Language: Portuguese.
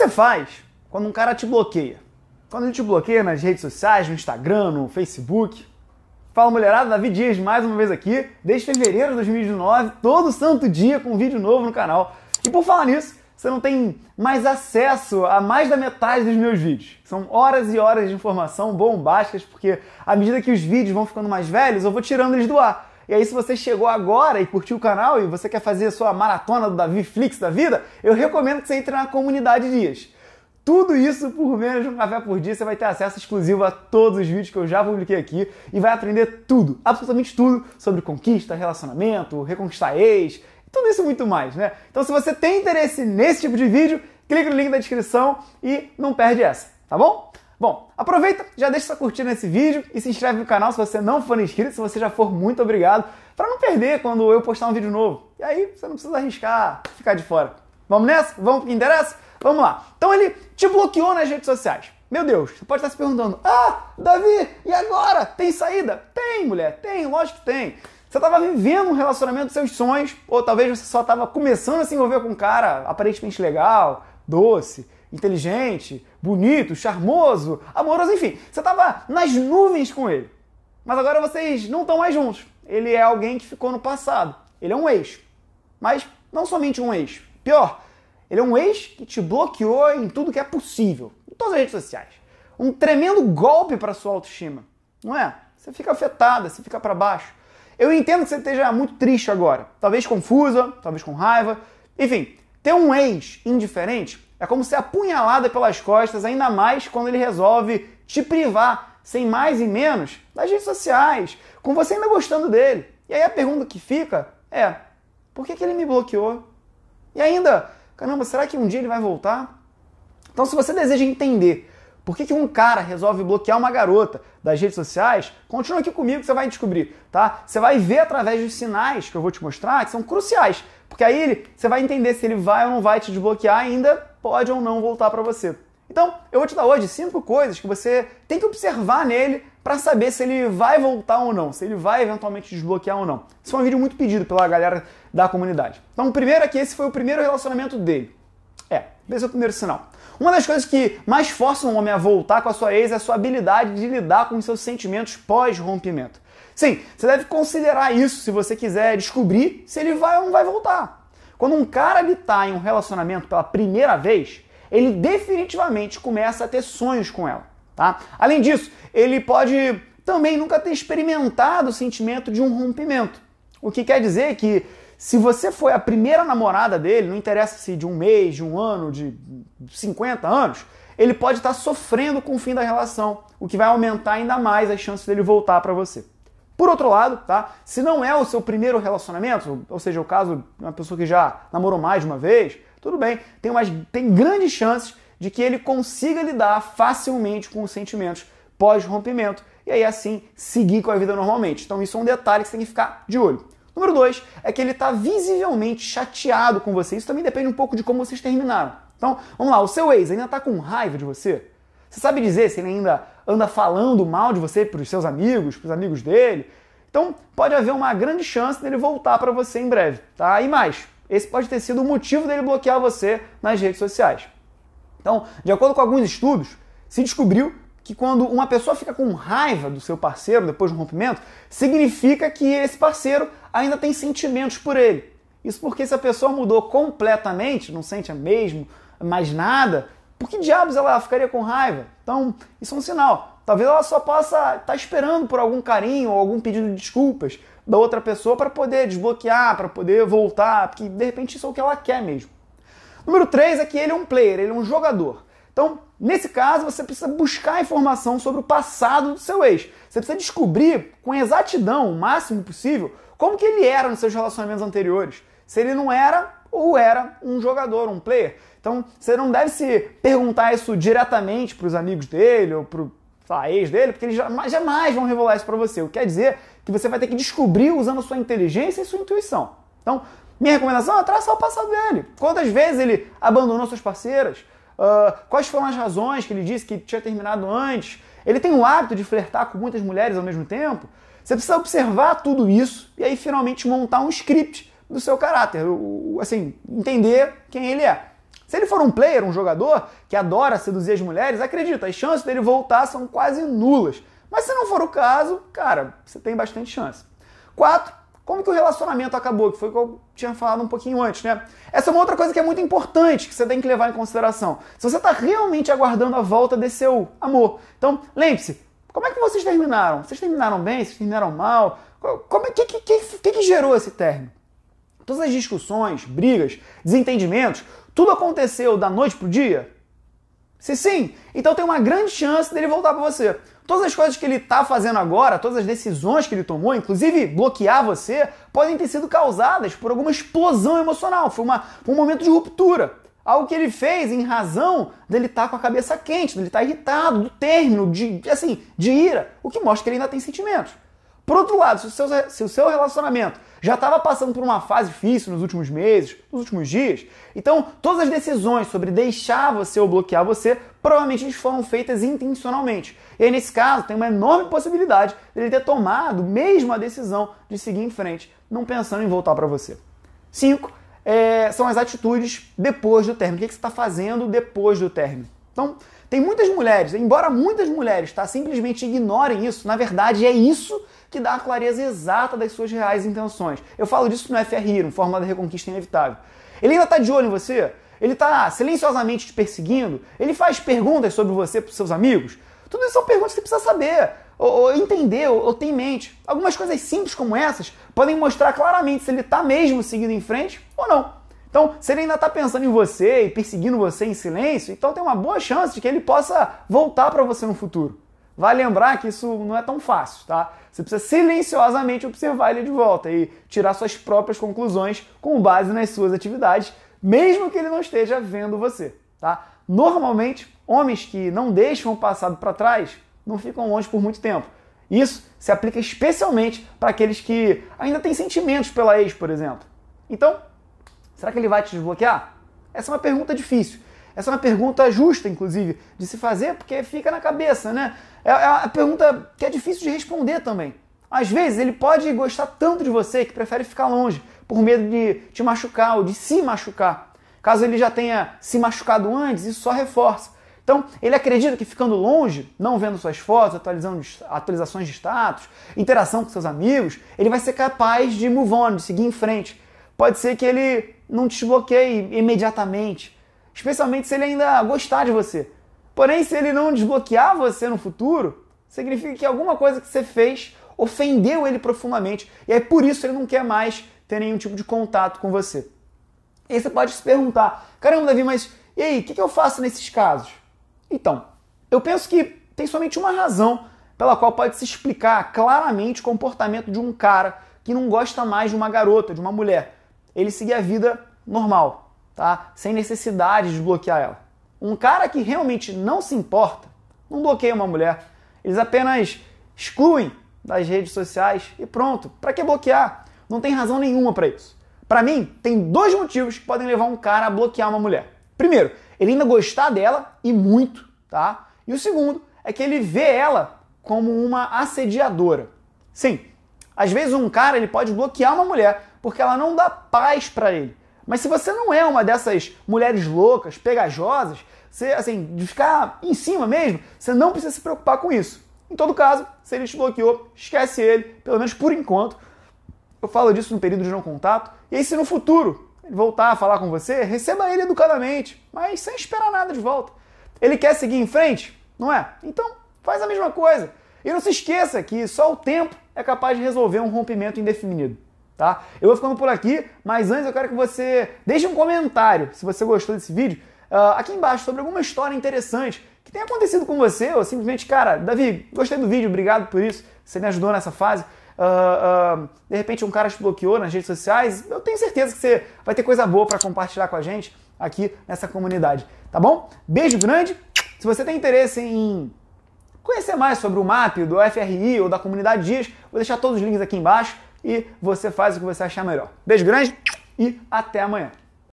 você faz quando um cara te bloqueia? Quando ele te bloqueia nas redes sociais, no Instagram, no Facebook. Fala mulherada, Davi Dias mais uma vez aqui, desde fevereiro de 2019, todo santo dia com um vídeo novo no canal. E por falar nisso, você não tem mais acesso a mais da metade dos meus vídeos. São horas e horas de informação bombásticas, porque à medida que os vídeos vão ficando mais velhos, eu vou tirando eles do ar. E aí, se você chegou agora e curtiu o canal e você quer fazer a sua maratona do Davi Flix da vida, eu recomendo que você entre na comunidade Dias. Tudo isso por menos de um café por dia. Você vai ter acesso exclusivo a todos os vídeos que eu já publiquei aqui e vai aprender tudo, absolutamente tudo, sobre conquista, relacionamento, reconquistar ex, tudo isso e muito mais, né? Então, se você tem interesse nesse tipo de vídeo, clica no link da descrição e não perde essa, tá bom? Bom, aproveita, já deixa sua curtida nesse vídeo e se inscreve no canal se você não for inscrito, se você já for, muito obrigado, para não perder quando eu postar um vídeo novo. E aí você não precisa arriscar ficar de fora. Vamos nessa? Vamos pro que interessa? Vamos lá. Então ele te bloqueou nas redes sociais. Meu Deus, você pode estar se perguntando: Ah, Davi, e agora? Tem saída? Tem, mulher, tem, lógico que tem. Você estava vivendo um relacionamento dos seus sonhos, ou talvez você só estava começando a se envolver com um cara aparentemente legal, doce inteligente, bonito, charmoso, amoroso, enfim. Você estava nas nuvens com ele. Mas agora vocês não estão mais juntos. Ele é alguém que ficou no passado. Ele é um ex. Mas não somente um ex. Pior, ele é um ex que te bloqueou em tudo que é possível, em todas as redes sociais. Um tremendo golpe para sua autoestima, não é? Você fica afetada, você fica para baixo. Eu entendo que você esteja muito triste agora, talvez confusa, talvez com raiva. Enfim, ter um ex indiferente é como ser apunhalada pelas costas, ainda mais quando ele resolve te privar, sem mais e menos, das redes sociais, com você ainda gostando dele. E aí a pergunta que fica é: por que, que ele me bloqueou? E ainda, caramba, será que um dia ele vai voltar? Então, se você deseja entender por que, que um cara resolve bloquear uma garota das redes sociais, continua aqui comigo que você vai descobrir, tá? Você vai ver através dos sinais que eu vou te mostrar, que são cruciais, porque aí você vai entender se ele vai ou não vai te desbloquear ainda pode ou não voltar para você. Então, eu vou te dar hoje cinco coisas que você tem que observar nele para saber se ele vai voltar ou não, se ele vai eventualmente desbloquear ou não. Isso foi um vídeo muito pedido pela galera da comunidade. Então, o primeiro é que esse foi o primeiro relacionamento dele. É, esse é o primeiro sinal. Uma das coisas que mais força um homem a voltar com a sua ex é a sua habilidade de lidar com seus sentimentos pós-rompimento. Sim, você deve considerar isso se você quiser descobrir se ele vai ou não vai voltar. Quando um cara está em um relacionamento pela primeira vez, ele definitivamente começa a ter sonhos com ela, tá? Além disso, ele pode também nunca ter experimentado o sentimento de um rompimento. O que quer dizer que se você foi a primeira namorada dele, não interessa se de um mês, de um ano, de 50 anos, ele pode estar tá sofrendo com o fim da relação, o que vai aumentar ainda mais as chances dele voltar para você. Por outro lado, tá? Se não é o seu primeiro relacionamento, ou seja, o caso de uma pessoa que já namorou mais de uma vez, tudo bem, tem, umas, tem grandes chances de que ele consiga lidar facilmente com os sentimentos pós-rompimento e aí assim seguir com a vida normalmente. Então isso é um detalhe que você tem que ficar de olho. Número dois é que ele está visivelmente chateado com você. Isso também depende um pouco de como vocês terminaram. Então, vamos lá, o seu ex ainda está com raiva de você? Você sabe dizer se ele ainda anda falando mal de você para os seus amigos, para os amigos dele. Então pode haver uma grande chance dele voltar para você em breve, tá? E mais, esse pode ter sido o motivo dele bloquear você nas redes sociais. Então, de acordo com alguns estudos, se descobriu que quando uma pessoa fica com raiva do seu parceiro depois de um rompimento, significa que esse parceiro ainda tem sentimentos por ele. Isso porque se a pessoa mudou completamente, não sente a mesmo mais nada, por que diabos ela ficaria com raiva? Então, isso é um sinal. Talvez ela só possa estar tá esperando por algum carinho ou algum pedido de desculpas da outra pessoa para poder desbloquear, para poder voltar, porque de repente isso é o que ela quer mesmo. Número 3 é que ele é um player, ele é um jogador. Então, nesse caso, você precisa buscar informação sobre o passado do seu ex. Você precisa descobrir com exatidão, o máximo possível, como que ele era nos seus relacionamentos anteriores. Se ele não era ou era um jogador, um player. Então você não deve se perguntar isso diretamente para os amigos dele ou para a ex dele, porque eles jamais, jamais vão revelar isso para você. O que quer dizer que você vai ter que descobrir usando sua inteligência e sua intuição. Então, minha recomendação é traçar o passado dele. Quantas vezes ele abandonou suas parceiras? Uh, quais foram as razões que ele disse que tinha terminado antes? Ele tem o hábito de flertar com muitas mulheres ao mesmo tempo? Você precisa observar tudo isso e aí finalmente montar um script do seu caráter, assim, entender quem ele é. Se ele for um player, um jogador que adora seduzir as mulheres, acredita, as chances dele voltar são quase nulas. Mas se não for o caso, cara, você tem bastante chance. Quatro, Como que o relacionamento acabou? Que foi o que eu tinha falado um pouquinho antes, né? Essa é uma outra coisa que é muito importante que você tem que levar em consideração. Se você está realmente aguardando a volta desse seu amor. Então, lembre-se, como é que vocês terminaram? Vocês terminaram bem? Vocês terminaram mal? Como é que, que, que, que gerou esse término? Todas as discussões, brigas, desentendimentos, tudo aconteceu da noite pro dia? Se sim, então tem uma grande chance dele voltar para você. Todas as coisas que ele está fazendo agora, todas as decisões que ele tomou, inclusive bloquear você, podem ter sido causadas por alguma explosão emocional. Foi uma, um momento de ruptura. Algo que ele fez em razão dele estar tá com a cabeça quente, dele estar tá irritado, do término, de, assim, de ira, o que mostra que ele ainda tem sentimentos. Por outro lado, se o seu, se o seu relacionamento já estava passando por uma fase difícil nos últimos meses, nos últimos dias, então todas as decisões sobre deixar você ou bloquear você provavelmente foram feitas intencionalmente. E aí, nesse caso, tem uma enorme possibilidade de ele ter tomado mesmo a decisão de seguir em frente, não pensando em voltar para você. 5. É, são as atitudes depois do término. O que, que você está fazendo depois do término? Então, tem muitas mulheres, embora muitas mulheres tá, simplesmente ignorem isso, na verdade é isso que dá a clareza exata das suas reais intenções. Eu falo disso no FRI, no forma da Reconquista Inevitável. Ele ainda está de olho em você? Ele está silenciosamente te perseguindo? Ele faz perguntas sobre você para seus amigos? Tudo isso são perguntas que você precisa saber, ou, ou entender, ou, ou ter em mente. Algumas coisas simples como essas podem mostrar claramente se ele está mesmo seguindo em frente ou não. Então, se ele ainda está pensando em você e perseguindo você em silêncio, então tem uma boa chance de que ele possa voltar para você no futuro. Vai lembrar que isso não é tão fácil, tá? Você precisa silenciosamente observar ele de volta e tirar suas próprias conclusões com base nas suas atividades, mesmo que ele não esteja vendo você, tá? Normalmente, homens que não deixam o passado para trás não ficam longe por muito tempo. Isso se aplica especialmente para aqueles que ainda têm sentimentos pela ex, por exemplo. Então, será que ele vai te desbloquear? Essa é uma pergunta difícil essa é uma pergunta justa, inclusive, de se fazer, porque fica na cabeça, né? É, é uma pergunta que é difícil de responder também. Às vezes ele pode gostar tanto de você que prefere ficar longe, por medo de te machucar ou de se machucar. Caso ele já tenha se machucado antes, isso só reforça. Então, ele acredita que ficando longe, não vendo suas fotos, atualizando atualizações de status, interação com seus amigos, ele vai ser capaz de move on, de seguir em frente. Pode ser que ele não te bloqueie imediatamente, especialmente se ele ainda gostar de você. Porém, se ele não desbloquear você no futuro, significa que alguma coisa que você fez ofendeu ele profundamente e é por isso ele não quer mais ter nenhum tipo de contato com você. E aí você pode se perguntar: caramba, Davi, mas e aí, o que eu faço nesses casos? Então, eu penso que tem somente uma razão pela qual pode se explicar claramente o comportamento de um cara que não gosta mais de uma garota, de uma mulher. Ele seguir a vida normal, tá? Sem necessidade de bloquear ela. Um cara que realmente não se importa, não bloqueia uma mulher. Eles apenas excluem das redes sociais e pronto. Para que bloquear? Não tem razão nenhuma para isso. Para mim, tem dois motivos que podem levar um cara a bloquear uma mulher. Primeiro, ele ainda gostar dela e muito, tá? E o segundo é que ele vê ela como uma assediadora. Sim, às vezes um cara ele pode bloquear uma mulher porque ela não dá paz para ele. Mas se você não é uma dessas mulheres loucas, pegajosas, você, assim, de ficar em cima mesmo, você não precisa se preocupar com isso. Em todo caso, se ele te bloqueou, esquece ele, pelo menos por enquanto. Eu falo disso no período de não contato. E aí, se no futuro ele voltar a falar com você, receba ele educadamente, mas sem esperar nada de volta. Ele quer seguir em frente, não é? Então, faz a mesma coisa. E não se esqueça que só o tempo é capaz de resolver um rompimento indefinido tá? Eu vou ficando por aqui, mas antes eu quero que você deixe um comentário se você gostou desse vídeo uh, aqui embaixo sobre alguma história interessante que tenha acontecido com você, ou simplesmente, cara, Davi, gostei do vídeo, obrigado por isso, você me ajudou nessa fase. Uh, uh, de repente um cara te bloqueou nas redes sociais, eu tenho certeza que você vai ter coisa boa para compartilhar com a gente aqui nessa comunidade, tá bom? Beijo grande. Se você tem interesse em conhecer mais sobre o MAP, do FRI ou da comunidade Dias, vou deixar todos os links aqui embaixo e você faz o que você achar melhor. Beijo grande e até amanhã.